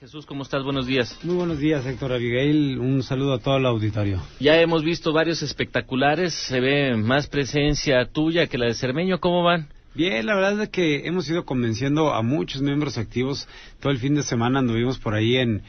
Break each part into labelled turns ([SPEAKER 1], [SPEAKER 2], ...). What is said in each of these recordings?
[SPEAKER 1] Jesús, ¿cómo estás? Buenos
[SPEAKER 2] días. Muy buenos días, Héctor Abigail. Un saludo a todo el auditorio.
[SPEAKER 1] Ya hemos visto varios espectaculares. Se ve más presencia tuya que la de Cermeño. ¿Cómo van? Bien, la verdad es que hemos ido convenciendo
[SPEAKER 2] a muchos miembros activos
[SPEAKER 1] todo el fin de semana
[SPEAKER 2] anduvimos por ahí en,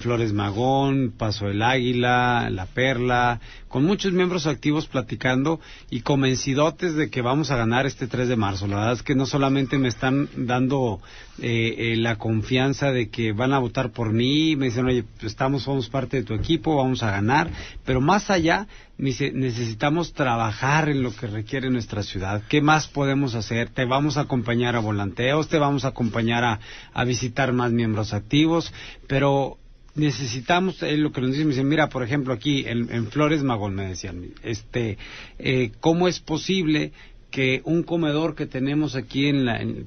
[SPEAKER 2] Flores Magón, Paso del Águila, La Perla, con muchos miembros activos platicando y convencidotes de que vamos a ganar este 3 de marzo. La verdad es que no solamente me están dando eh, eh, la confianza de que van a votar por mí, me dicen, oye, estamos, somos parte de tu equipo, vamos a ganar, pero más allá, necesitamos trabajar en lo que requiere nuestra ciudad. ¿Qué más podemos hacer? Te vamos a acompañar a volanteos, te vamos a acompañar a, a necesitar más miembros activos, pero necesitamos, lo que nos dicen, mira, por ejemplo, aquí en, Flores Magón me decían, este, eh, ¿cómo es posible que un comedor que tenemos aquí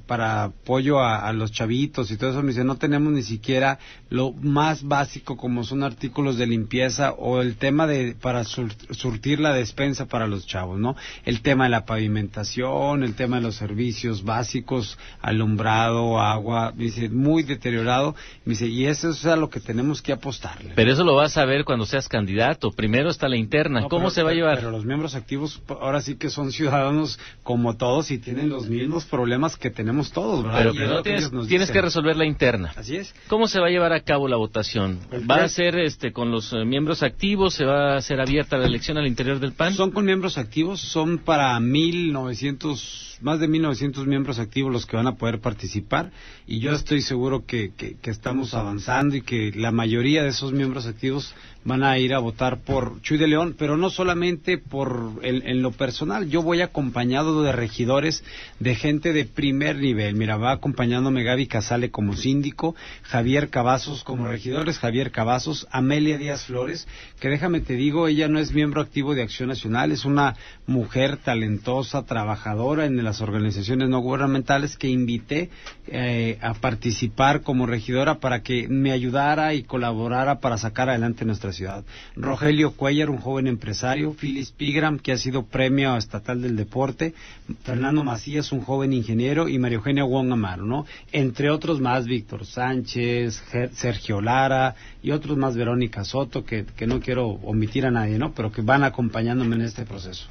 [SPEAKER 2] para apoyo a, los chavitos y todo eso, me dice, no tenemos ni siquiera lo más básico como son artículos de limpieza o el tema de para surtir la despensa para los chavos, ¿no? El tema de la pavimentación, el tema de los servicios básicos, alumbrado, agua, dice, muy deteriorado,
[SPEAKER 1] dice, y eso es a lo que tenemos que apostarle. Pero eso lo vas a ver cuando seas candidato, primero está la interna, ¿cómo se va a llevar?
[SPEAKER 2] Pero los miembros activos ahora sí que son ciudadanos como todos y tienen los mismos problemas que tenemos todos, Pero tienes, que, que resolver
[SPEAKER 1] la interna. Así es. ¿Cómo se va a llevar a cabo la votación? ¿Va a ser este con los eh, miembros activos? ¿Se va a hacer abierta la elección al interior del PAN? Son con miembros activos, son para novecientos, más
[SPEAKER 2] de 1900 miembros activos los que van a poder participar y yo estoy seguro que estamos avanzando y que la mayoría de esos miembros activos van a ir a votar por Chuy de León, pero no solamente por en lo personal. Yo voy acompañado de regidores, de gente de primer nivel. Mira, va acompañándome Gaby Casale como síndico, Javier Cavazos como regidores, Javier Cavazos, Amelia Díaz Flores, que déjame te digo, ella no es miembro activo de Acción Nacional, es una mujer talentosa, trabajadora en las organizaciones no gubernamentales que invité eh, a participar como regidora para que me ayudara y colaborara para sacar adelante nuestra ciudad. Rogelio Cuellar, un joven empresario. Phyllis Pigram, que ha sido premio estatal del deporte. Fernando Macías, un joven ingeniero. Y Mario Eugenia Wong ¿no? Entre otros más, Víctor Sánchez, Sergio Lara y otros más, Verónica Soto, que, que no quiero omitir a nadie, ¿no? Pero que van acompañándome en este proceso.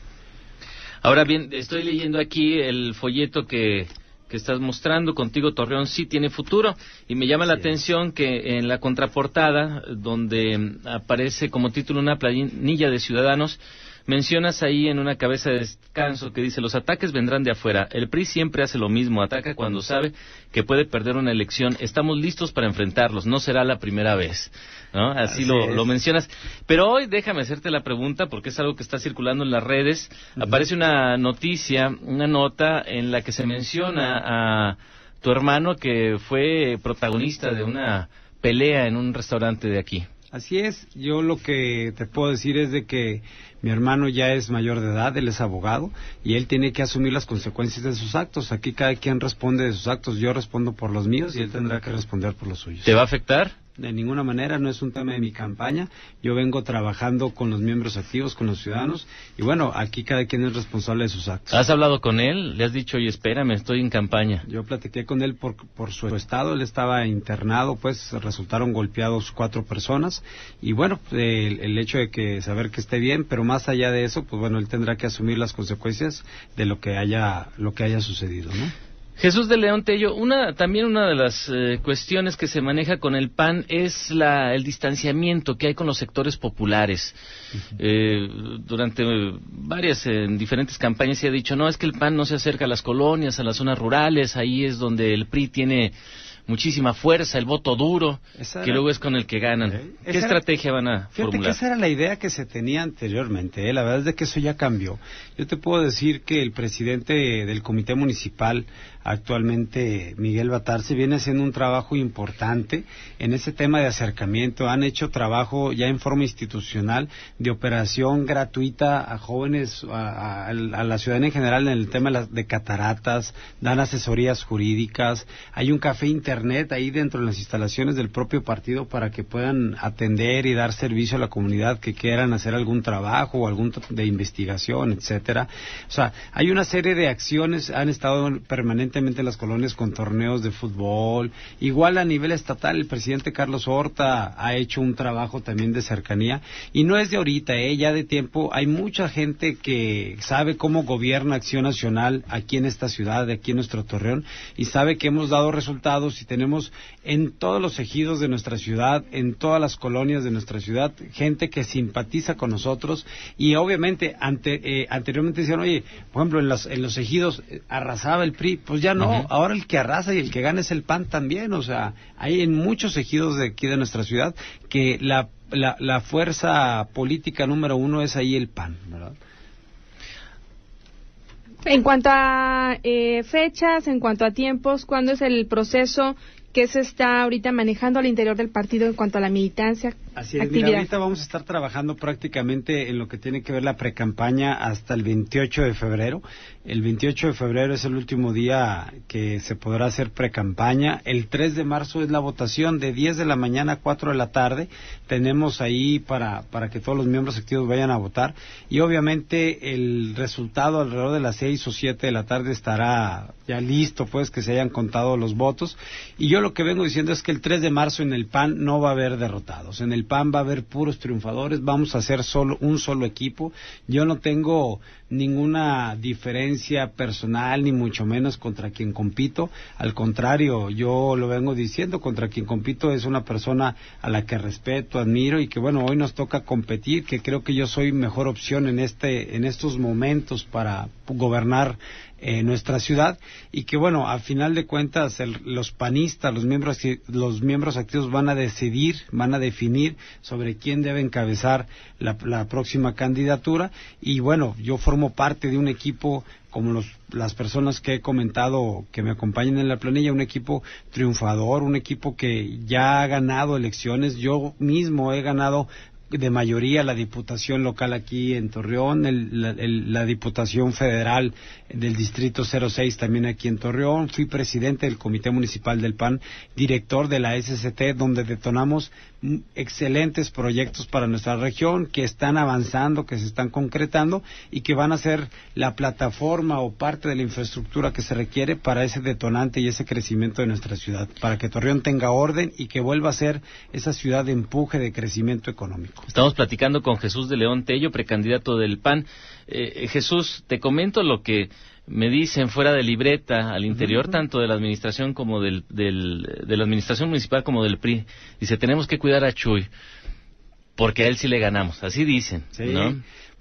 [SPEAKER 1] Ahora bien, estoy leyendo aquí el folleto que que estás mostrando, Contigo Torreón sí tiene futuro. Y me llama la atención que en la contraportada, donde aparece como título una planilla de ciudadanos, Mencionas ahí en una cabeza de descanso que dice, los ataques vendrán de afuera. El PRI siempre hace lo mismo, ataca cuando sabe que puede perder una elección. Estamos listos para enfrentarlos, no será la primera vez. ¿no? Así, lo, lo, mencionas. Pero hoy déjame hacerte la pregunta porque es algo que está circulando en las redes. Aparece una noticia, una nota en la que se menciona a tu hermano que fue protagonista de una pelea en un restaurante de aquí.
[SPEAKER 2] Así es, yo lo que te puedo decir es de que mi hermano ya es mayor de edad, él es abogado y él tiene que asumir las consecuencias de sus actos. Aquí cada quien responde de sus actos, yo respondo por los míos y él tendrá que responder por los suyos. ¿Te va a afectar? de ninguna manera, no es un tema de mi campaña. Yo vengo trabajando con los miembros activos, con los ciudadanos, y bueno, aquí cada quien es responsable de sus actos.
[SPEAKER 1] ¿Has hablado con él? ¿Le has dicho,
[SPEAKER 2] oye, espérame, estoy en campaña? Yo platiqué con él por, su estado, él estaba internado, pues resultaron golpeados cuatro personas, y bueno, el, hecho de que saber que esté bien, pero más allá de eso, pues bueno, él tendrá que asumir las consecuencias de lo que haya, lo que haya
[SPEAKER 1] sucedido, ¿no? Jesús de León Tello, también una de las eh, cuestiones que se maneja con el PAN es el distanciamiento que hay con los sectores populares. Eh, durante varias, en eh, diferentes campañas se ha dicho, no, es que el PAN no se acerca a las colonias, a las zonas rurales, ahí es donde el PRI tiene muchísima fuerza, el voto duro, que luego es con el que ganan. ¿Qué estrategia van a fíjate Que esa
[SPEAKER 2] era la idea que se tenía anteriormente. La verdad es de que eso ya cambió. Yo te puedo decir que el presidente del comité municipal actualmente Miguel Batarse viene haciendo un trabajo importante en ese tema de acercamiento. Han hecho trabajo ya en forma institucional de operación gratuita a jóvenes, a, la ciudad en general en el tema de, cataratas, dan asesorías jurídicas. Hay un café internet ahí dentro de las instalaciones del propio partido para que puedan atender y dar servicio a la comunidad que quieran hacer algún trabajo o algún de investigación, etcétera. O sea, hay una serie de acciones han estado permanente las colonias con torneos de fútbol. Igual a nivel estatal, el presidente Carlos Horta ha hecho un trabajo también de cercanía. Y no es de ahorita, ¿eh? ya de tiempo. Hay mucha gente que sabe cómo gobierna Acción Nacional aquí en esta ciudad, aquí en nuestro Torreón, y sabe que hemos dado resultados y tenemos en todos los ejidos de nuestra ciudad, en todas las colonias de nuestra ciudad, gente que simpatiza con nosotros. Y obviamente, ante, eh, anteriormente decían, oye, por ejemplo, en, las, en los ejidos eh, arrasaba el PRI, pues ya ya no, ahora el que arrasa y el que gana es el PAN también, o sea, hay en muchos ejidos de aquí de nuestra ciudad que la, fuerza política número uno es ahí el PAN, ¿verdad?
[SPEAKER 1] En cuanto a eh, fechas, en cuanto a tiempos, ¿cuándo es el proceso que se está ahorita manejando al interior del partido en cuanto a la militancia?
[SPEAKER 2] Así es, Mira, ahorita vamos a estar trabajando prácticamente en lo que tiene que ver la precampaña hasta el 28 de febrero. El 28 de febrero es el último día que se podrá hacer precampaña. El 3 de marzo es la votación de 10 de la mañana a 4 de la tarde. Tenemos ahí para, para que todos los miembros activos vayan a votar. Y obviamente el resultado alrededor de las 6 o 7 de la tarde estará ya listo, pues que se hayan contado los votos. Y yo lo que vengo diciendo es que el 3 de marzo en el PAN no va a haber derrotados. En el PAN va a haber puros triunfadores, vamos a ser solo un solo equipo. Yo no tengo ninguna diferencia personal ni mucho menos contra quien compito, al contrario, yo lo vengo diciendo, contra quien compito es una persona a la que respeto, admiro y que bueno, hoy nos toca competir, que creo que yo soy mejor opción en este en estos momentos para gobernar eh, nuestra ciudad y que bueno, a final de cuentas los panistas, los miembros, los miembros activos van a decidir, van a definir sobre quién debe encabezar la, próxima candidatura y bueno, yo formo parte de un equipo como las personas que he comentado que me acompañan en la planilla, un equipo triunfador, un equipo que ya ha ganado elecciones. Yo mismo he ganado de mayoría la Diputación local aquí en Torreón, la, la, Diputación Federal del Distrito 06 también aquí en Torreón, fui presidente del Comité Municipal del PAN, director de la SCT, donde detonamos excelentes proyectos para nuestra región que están avanzando, que se están concretando y que van a ser la plataforma o parte de la infraestructura que se requiere para ese detonante y ese crecimiento de nuestra ciudad, para que Torreón tenga orden y que vuelva a ser esa ciudad de empuje de crecimiento económico.
[SPEAKER 1] Estamos platicando con Jesús de León Tello, precandidato del PAN. Eh, eh, Jesús, te comento lo que me dicen fuera de libreta al interior tanto de la administración como del, de la administración municipal como del PRI. Dice, tenemos que cuidar a Chuy porque a él sí le ganamos, así dicen, ¿no?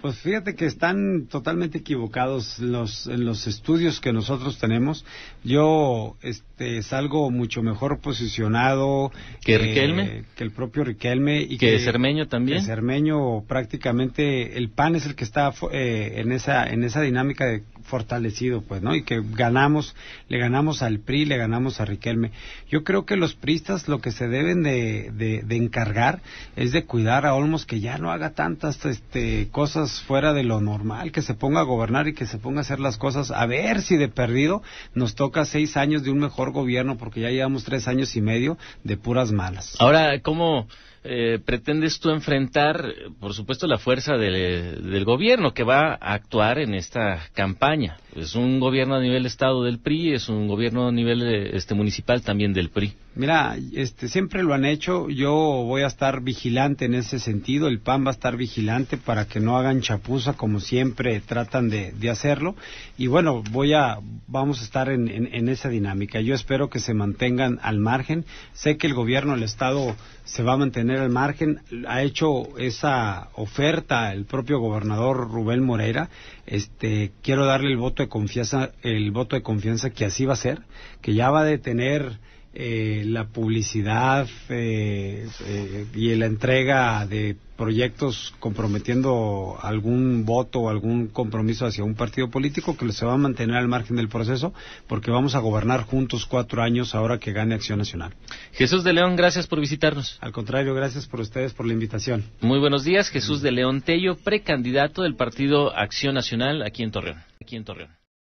[SPEAKER 2] Pues fíjate que están totalmente equivocados los, en los estudios que nosotros tenemos. Yo este, salgo mucho mejor posicionado que, eh, Riquelme? que el propio Riquelme y que, Cermeño también. Cermeño prácticamente el PAN es el que está eh, en esa en esa dinámica de fortalecido, pues, ¿no? Y que ganamos, le ganamos al PRI, le ganamos a Riquelme. Yo creo que los priistas lo que se deben de, de, de encargar es de cuidar a Olmos que ya no haga tantas este, cosas pues, fuera de lo normal, que se ponga a gobernar y que se ponga a hacer las cosas, a ver si de perdido nos toca seis años de un mejor gobierno, porque ya llevamos tres años y medio de puras malas.
[SPEAKER 1] Ahora, ¿cómo eh, pretendes tú enfrentar, por supuesto, la fuerza del, del gobierno que va a actuar en esta campaña? Es un gobierno a nivel Estado del PRI, es un gobierno a nivel este, municipal también del PRI.
[SPEAKER 2] Mira, este, siempre lo han hecho. Yo voy a estar vigilante en ese sentido. El PAN va a estar vigilante para que no hagan chapuza como siempre tratan de, hacerlo. Y bueno, voy a, vamos a estar en, esa dinámica. Yo espero que se mantengan al margen. Sé que el gobierno el Estado se va a mantener al margen. Ha hecho esa oferta el propio gobernador Rubén Moreira. Este, quiero darle el voto de confianza, el voto de confianza que así va a ser, que ya va a detener eh, la publicidad eh, eh, y la entrega de proyectos comprometiendo algún voto o algún compromiso hacia un partido político que se va a mantener al margen del proceso porque vamos a gobernar juntos cuatro años ahora que gane Acción Nacional. Jesús de León, gracias por visitarnos. Al contrario, gracias por ustedes por la invitación.
[SPEAKER 1] Muy buenos días, Jesús de León Tello, precandidato del partido Acción Nacional aquí en Torreón. Aquí en Torreón.